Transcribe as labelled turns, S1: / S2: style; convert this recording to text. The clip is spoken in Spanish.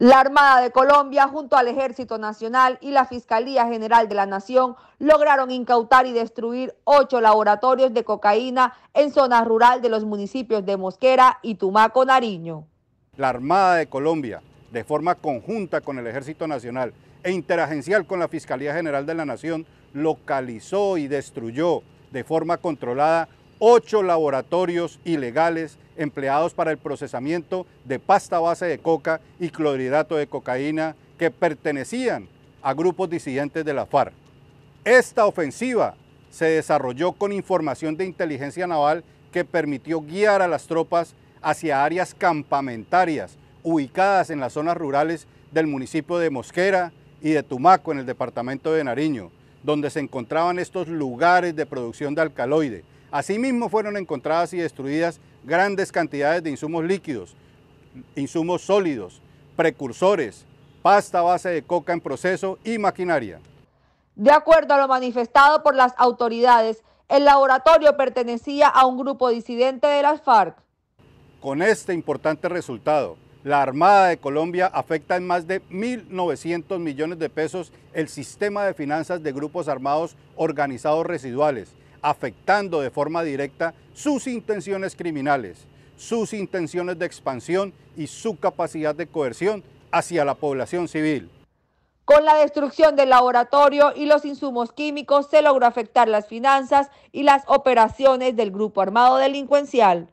S1: La Armada de Colombia, junto al Ejército Nacional y la Fiscalía General de la Nación, lograron incautar y destruir ocho laboratorios de cocaína en zona rural de los municipios de Mosquera y Tumaco, Nariño.
S2: La Armada de Colombia, de forma conjunta con el Ejército Nacional e interagencial con la Fiscalía General de la Nación, localizó y destruyó de forma controlada ocho laboratorios ilegales empleados para el procesamiento de pasta base de coca y clorhidrato de cocaína que pertenecían a grupos disidentes de la FARC. Esta ofensiva se desarrolló con información de inteligencia naval que permitió guiar a las tropas hacia áreas campamentarias ubicadas en las zonas rurales del municipio de Mosquera y de Tumaco en el departamento de Nariño, donde se encontraban estos lugares de producción de alcaloide, Asimismo fueron encontradas y destruidas grandes cantidades de insumos líquidos, insumos sólidos, precursores, pasta base de coca en proceso y maquinaria.
S1: De acuerdo a lo manifestado por las autoridades, el laboratorio pertenecía a un grupo disidente de las FARC.
S2: Con este importante resultado, la Armada de Colombia afecta en más de 1.900 millones de pesos el sistema de finanzas de grupos armados organizados residuales, afectando de forma directa sus intenciones criminales, sus intenciones de expansión y su capacidad de coerción hacia la población civil.
S1: Con la destrucción del laboratorio y los insumos químicos se logró afectar las finanzas y las operaciones del grupo armado delincuencial.